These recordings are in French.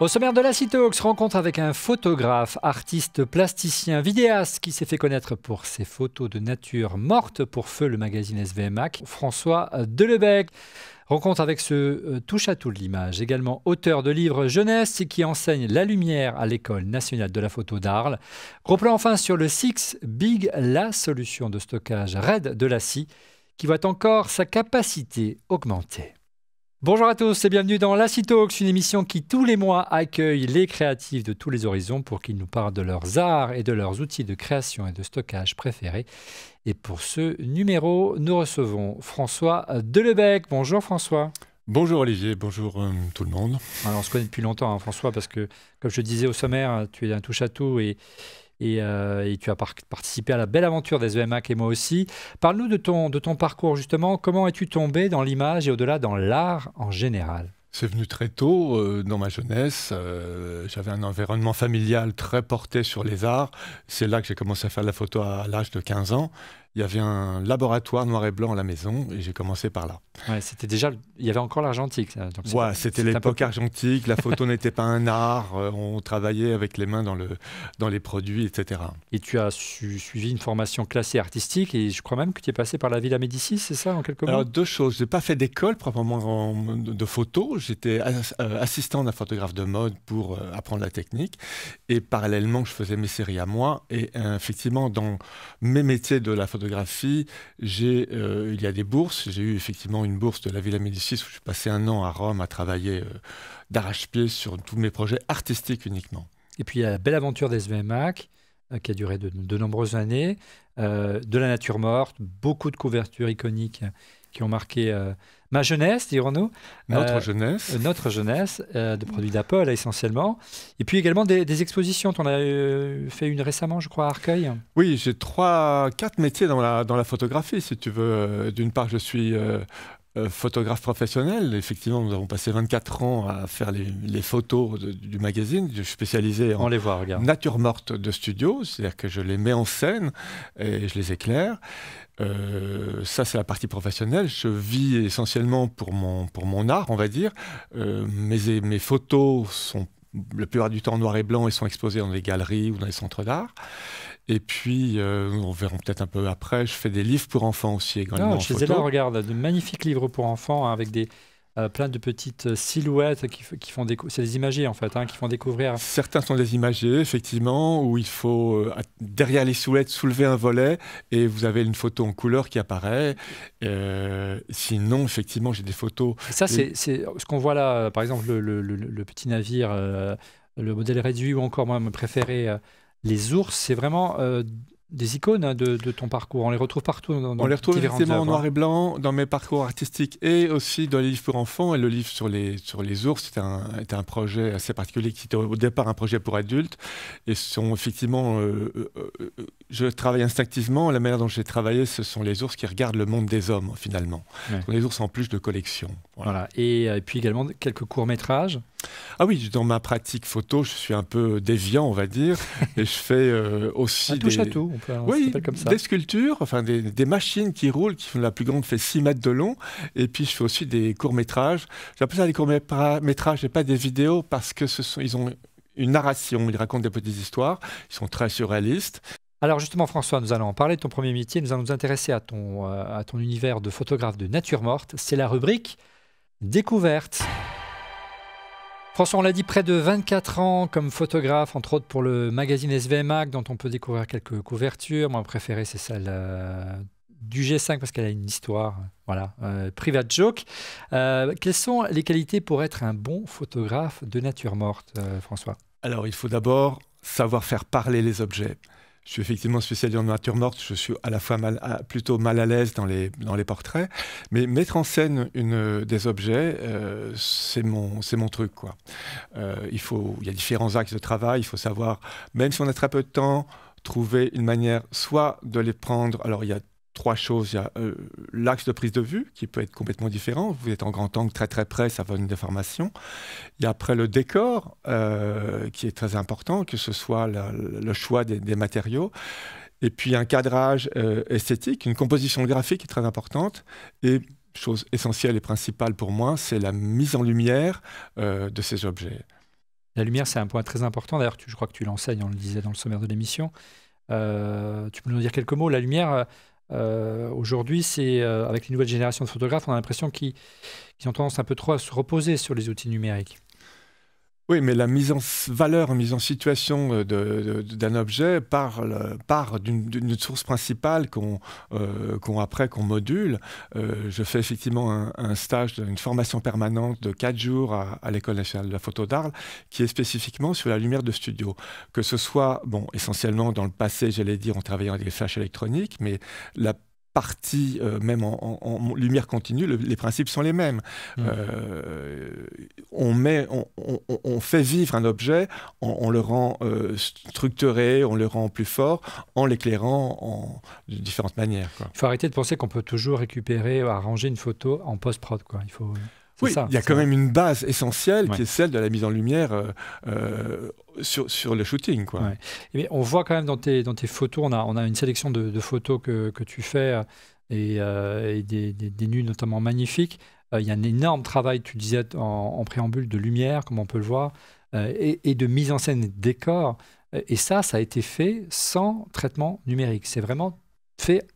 Au sommaire de la Citox, rencontre avec un photographe, artiste, plasticien, vidéaste qui s'est fait connaître pour ses photos de nature morte pour feu, le magazine SVMAC, François Delebecq. Rencontre avec ce euh, touche à tout de l'image, également auteur de livres jeunesse et qui enseigne la lumière à l'école nationale de la photo d'Arles. Gros enfin sur le Six Big, la solution de stockage RAID de la scie qui voit encore sa capacité augmenter. Bonjour à tous et bienvenue dans La Citox, une émission qui tous les mois accueille les créatifs de tous les horizons pour qu'ils nous parlent de leurs arts et de leurs outils de création et de stockage préférés. Et pour ce numéro, nous recevons François Delebecq. Bonjour François. Bonjour Olivier, bonjour euh, tout le monde. Alors, on se connaît depuis longtemps hein, François parce que comme je disais au sommaire, tu es un touche-à-tout et euh, et, tu as participé à la belle aventure des EMAC et moi aussi. Parle-nous de ton, de ton parcours justement. Comment es-tu tombé dans l'image et au-delà dans l'art en général c'est venu très tôt, euh, dans ma jeunesse. Euh, j'avais un environnement familial très porté sur les arts. C'est là que j'ai commencé à faire de la photo à, à l'âge de 15 ans il y avait un laboratoire noir et blanc à la maison et j'ai commencé par là. c'était déjà, il y avait encore l'argentique. Ouais, c'était l'époque argentique, la photo n'était pas un art, euh, on travaillait avec les mains dans, le, dans les produits, etc. Et tu as su, suivi une formation classée artistique et je crois même que tu es passé par la ville à Médicis, c'est ça en quelque mots deux choses, je n'ai pas fait d'école proprement de photo, j'étais euh, assistant d'un photographe de mode pour euh, apprendre la technique et parallèlement je faisais mes séries à moi et effectivement dans mes métiers de la photographie j'ai, euh, il y a des bourses. J'ai eu effectivement une bourse de la Villa Médicis où je suis passé un an à Rome à travailler euh, d'arrache-pied sur tous mes projets artistiques uniquement. Et puis il y a la belle aventure des SVMAC euh, qui a duré de, de nombreuses années, de la nature morte, beaucoup de couvertures iconiques qui ont marqué euh, ma jeunesse, dirons-nous. Euh, euh, notre jeunesse. notre jeunesse, de produits d'Apple essentiellement. Et puis également des, expositions. Tu en as fait une récemment, je crois, à Arcueil. Oui, j'ai trois, quatre métiers dans la, dans la photographie, si tu veux. D'une part, je suis euh, photographe professionnel. Effectivement, nous avons passé 24 ans à faire les, photos du magazine. Je suis spécialisé en les nature morte de studio, c'est-à-dire que je les mets en scène et je les éclaire. Euh, ça, c'est la partie professionnelle. Je vis essentiellement pour mon, pour mon art, on va dire. Euh, mes, mes photos sont la plupart du temps en noir et blanc et sont exposées dans les galeries ou dans les centres d'art. Et puis, euh, on verra peut-être un peu après, je fais des livres pour enfants aussi. Également ah, les chez là, regarde, de magnifiques livres pour enfants hein, avec des, euh, plein de petites euh, silhouettes qui, font découvrir. C'est des imagiers, en fait, hein, qui font découvrir. Certains sont des imagiers, effectivement, où il faut, derrière les silhouettes, soulever un volet et vous avez une photo en couleur qui apparaît. sinon, effectivement, j'ai des photos. ça, c'est ce qu'on voit là, par exemple, le, petit navire, le modèle réduit ou encore, moi, me préféré les ours, c'est vraiment euh, des icônes hein, de, ton parcours. On les retrouve partout. Dans, on les retrouve effectivement en noir et blanc dans mes parcours artistiques et aussi dans les livres pour enfants. Et le livre sur les, sur les ours était un, projet assez particulier qui était au départ un projet pour adultes. Et sont effectivement, euh, euh, je travaille instinctivement. La manière dont j'ai travaillé, ce sont les ours qui regardent le monde des hommes finalement. Les ours en plus de collection. Voilà. et puis également quelques courts-métrages. Ah oui, dans ma pratique photo, je suis un peu déviant, on va dire, et je fais euh, aussi des... on des sculptures, enfin des, machines qui roulent, qui font la plus grande fait 6 mètres de long, et puis je fais aussi des courts-métrages. J'appelle ça des courts-métrages et pas des vidéos, parce que ce sont, ils ont une narration, ils racontent des petites histoires, ils sont très surréalistes. Alors justement, François, nous allons en parler de ton premier métier, nous allons nous intéresser à ton, euh, à ton univers de photographe de nature morte. C'est la rubrique Découverte. François, on l'a dit, près de 24 ans comme photographe, entre autres pour le magazine SVMAC, dont on peut découvrir quelques couvertures. Moi, préféré, c'est celle euh, du G5 parce qu'elle a une histoire. Voilà, euh, private joke. Euh, quelles sont les qualités pour être un bon photographe de nature morte, François Alors, il faut d'abord savoir faire parler les objets je suis effectivement spécialisé en nature morte, je suis à la fois mal, plutôt mal à l'aise dans les, dans les portraits, mais mettre en scène une, des objets, euh, c'est mon, mon truc. Quoi. Euh, il, faut, il y a différents axes de travail, il faut savoir, même si on a très peu de temps, trouver une manière soit de les prendre, alors il y a trois choses. Il y a euh, l'axe de prise de vue qui peut être complètement différent. Vous êtes en grand angle très très près, ça va une déformation. Il y a après le décor euh, qui est très important, que ce soit le choix des, matériaux. Et puis un cadrage euh, esthétique, une composition graphique est très importante. Et chose essentielle et principale pour moi, c'est la mise en lumière de ces objets. La lumière, c'est un point très important. D'ailleurs, je crois que tu l'enseignes, on le disait dans le sommaire de l'émission. tu peux nous dire quelques mots. La lumière, euh, aujourd'hui, c'est euh, avec les nouvelles générations de photographes, on a l'impression qu'ils ont tendance un peu trop à se reposer sur les outils numériques. Oui, mais la mise en valeur, mise en situation euh, d'un objet par part d'une source principale qu'on euh, qu'on après qu'on module. Euh, je fais effectivement un, stage, une formation permanente de quatre jours à, l'école nationale de la photo d'Arles, qui est spécifiquement sur la lumière de studio. Que ce soit, bon, essentiellement dans le passé, j'allais dire, en travaillant avec des flashs électroniques, mais la partie, euh, même en, lumière continue, les principes sont les mêmes. Mm. Euh, on, met, on, fait vivre un objet, on, le rend euh, structuré, on le rend plus fort, en l'éclairant de différentes manières. Il faut arrêter de penser qu'on peut toujours récupérer, ou arranger une photo en post-prod. Il faut... Oui, il y a quand même une base essentielle qui est celle de la mise en lumière euh, euh, sur, sur, le shooting. Quoi. Eh on voit quand même dans tes, dans tes photos, on a, on a une sélection de, photos que, que, tu fais euh, et, des, des, nus notamment magnifiques. Il y a un énorme travail, tu disais en, préambule, de lumière, comme on peut le voir, et, de mise en scène de décor. Et ça, ça a été fait sans traitement numérique. C'est vraiment fait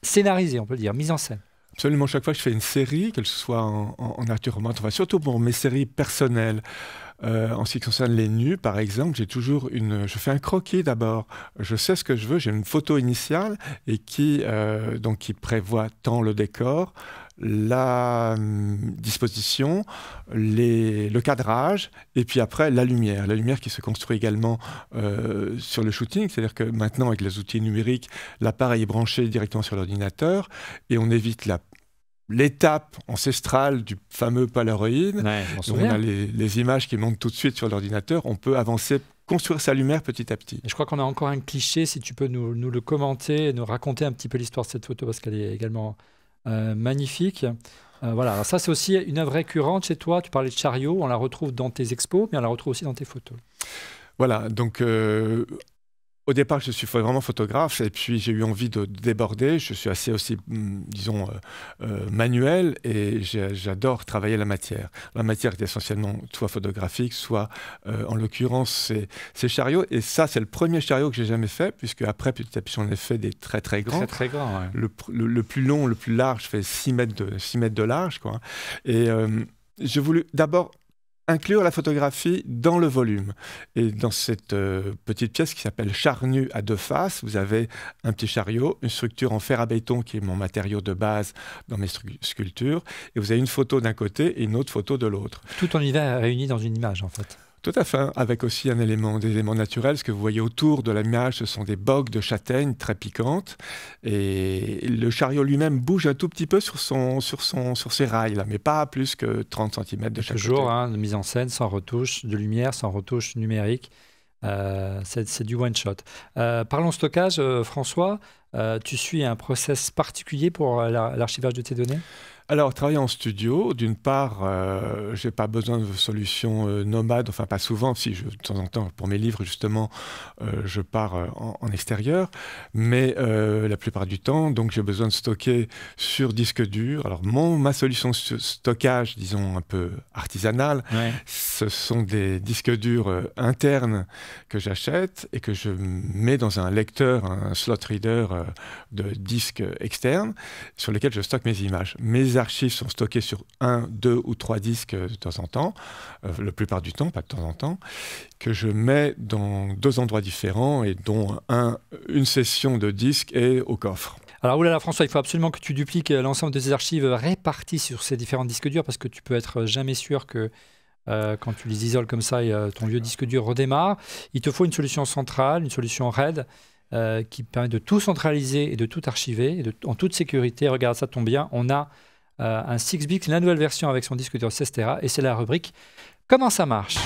scénarisé, on peut le dire, mise en scène absolument chaque fois que je fais une série, qu'elle soit en, en, nature romante, surtout pour mes séries personnelles. Euh, en ce qui concerne les nus, par exemple, j'ai toujours une, je fais un croquis d'abord. Je sais ce que je veux. J'ai une photo initiale et qui euh, donc qui prévoit tant le décor, la hum, disposition, les, le cadrage, et puis après la lumière. La lumière qui se construit également euh, sur le shooting, c'est-à-dire que maintenant avec les outils numériques, l'appareil est branché directement sur l'ordinateur et on évite la l'étape ancestrale du fameux polaroid. on, a les, images qui montent tout de suite sur l'ordinateur. On peut avancer, construire sa lumière petit à petit. je crois qu'on a encore un cliché. Si tu peux nous, nous, le commenter, nous raconter un petit peu l'histoire de cette photo parce qu'elle est également euh, magnifique. Euh, voilà, ça c'est aussi une œuvre récurrente chez toi. Tu parlais de chariot, on la retrouve dans tes expos, mais on la retrouve aussi dans tes photos. Voilà, donc euh, au départ, je suis vraiment photographe et puis j'ai eu envie de déborder. Je suis assez aussi, mm, disons, euh, euh, manuel et j'adore travailler la matière. La matière est essentiellement soit photographique, soit, euh, en l'occurrence, ces chariots. Et ça, c'est le premier chariot que j'ai jamais fait, puisque après, petit à petit, j'en ai fait des très très grands. Très très grands, le, plus long, le plus large, fait 6 mètres de, de large. Quoi. Et je j'ai voulu d'abord inclure la photographie dans le volume. Et dans cette euh, petite pièce qui s'appelle Charnu à deux faces, vous avez un petit chariot, une structure en fer à béton qui est mon matériau de base dans mes sculptures, et vous avez une photo d'un côté et une autre photo de l'autre. Tout en y réuni dans une image en fait. Tout à fait, avec aussi un élément, des éléments naturels. Ce que vous voyez autour de l'image, ce sont des bogues de châtaignes très piquantes. Et le chariot lui-même bouge un tout petit peu sur, son, sur, son, sur ses rails, là, mais pas plus que 30 cm de chaque Toujours, hein, mise en scène sans retouche de lumière, sans retouche numérique. Euh, c'est du one-shot. Euh, parlons stockage, euh, François. tu suis un process particulier pour l'archivage de tes données alors, travailler en studio, d'une part, je euh, j'ai pas besoin de solutions euh, nomades, enfin pas souvent, si de temps en temps, pour mes livres justement, euh, je pars en, extérieur, mais la plupart du temps, donc j'ai besoin de stocker sur disque dur. Alors, mon, ma solution de stockage, disons un peu artisanale, ce sont des disques durs internes que j'achète et que je mets dans un lecteur, un slot reader de disques externes sur lesquels je stocke mes images. Mes archives sont stockées sur un, deux ou trois disques de temps en temps, Le euh, la plupart du temps, pas de temps en temps, que je mets dans deux endroits différents et dont un, une session de disques est au coffre. Alors oulala François, il faut absolument que tu dupliques euh, l'ensemble de ces archives réparties sur ces différents disques durs parce que tu peux être euh, jamais sûr que quand tu les isoles comme ça et ton vieux disque dur redémarre. Il te faut une solution centrale, une solution RAID qui permet de tout centraliser et de tout archiver de, en toute sécurité. Regarde, ça tombe bien, on a euh, un 6 bix la nouvelle version avec son disque dur 16 Tera, et c'est la rubrique Comment ça marche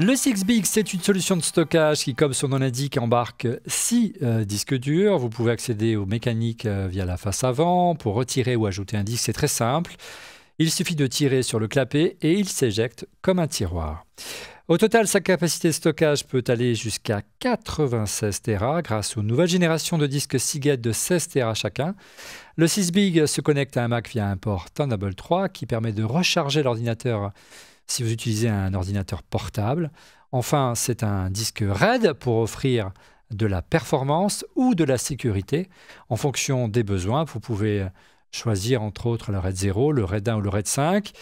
le 6BIG, c'est une solution de stockage qui, comme son nom l'indique, embarque 6 euh, disques durs. Vous pouvez accéder aux mécaniques euh, via la face avant. Pour retirer ou ajouter un disque, c'est très simple. Il suffit de tirer sur le clapet et il s'éjecte comme un tiroir. Au total, sa capacité de stockage peut aller jusqu'à 96 Tera grâce aux nouvelles générations de disques Seagate de 16 Tera chacun. Le 6BIG se connecte à un Mac via un port Thunderbolt 3 qui permet de recharger l'ordinateur si vous utilisez un ordinateur portable. Enfin, c'est un disque RAID pour offrir de la performance ou de la sécurité en fonction des besoins. Vous pouvez choisir entre autres le RAID 0, le RAID 1 ou le RAID 5.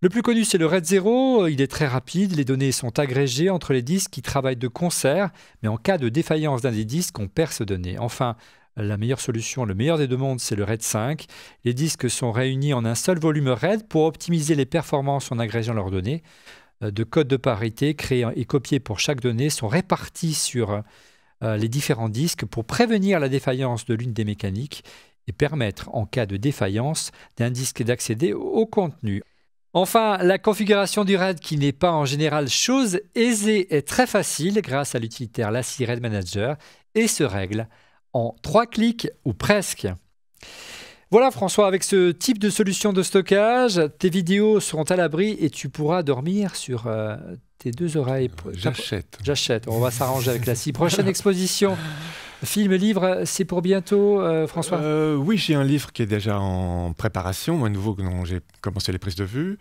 Le plus connu, c'est le RAID 0. Il est très rapide, les données sont agrégées entre les disques qui travaillent de concert, mais en cas de défaillance d'un des disques, on perd ces données. Enfin, la meilleure solution, le meilleur des deux mondes, c'est le RAID 5. Les disques sont réunis en un seul volume RAID pour optimiser les performances en agrégeant leurs données. Euh, de codes de parité créés et copiés pour chaque donnée sont répartis sur euh, les différents disques pour prévenir la défaillance de l'une des mécaniques et permettre, en cas de défaillance d'un disque, d'accéder au contenu. Enfin, la configuration du RAID qui n'est pas en général chose aisée est très facile grâce à l'utilitaire Lassie RAID Manager et se règle en trois clics ou presque. Voilà François, avec ce type de solution de stockage, tes vidéos seront à l'abri et tu pourras dormir sur euh, tes deux oreilles. Euh, j'achète. J'achète, on va s'arranger avec la prochaine exposition. Film, livre, c'est pour bientôt, euh, François euh, Oui, j'ai un livre qui est déjà en préparation, un nouveau dont j'ai commencé les prises de vue.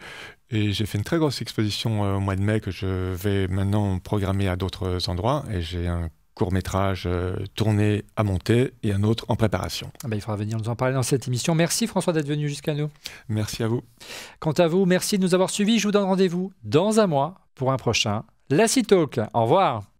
Et j'ai fait une très grosse exposition euh, au mois de mai que je vais maintenant programmer à d'autres endroits. Et j'ai un court métrage tourné à monter et un autre en préparation. Ah ben, il faudra venir nous en parler dans cette émission. Merci François d'être venu jusqu'à nous. Merci à vous. Quant à vous, merci de nous avoir suivis. Je vous donne rendez-vous dans un mois pour un prochain La Talk. Au revoir.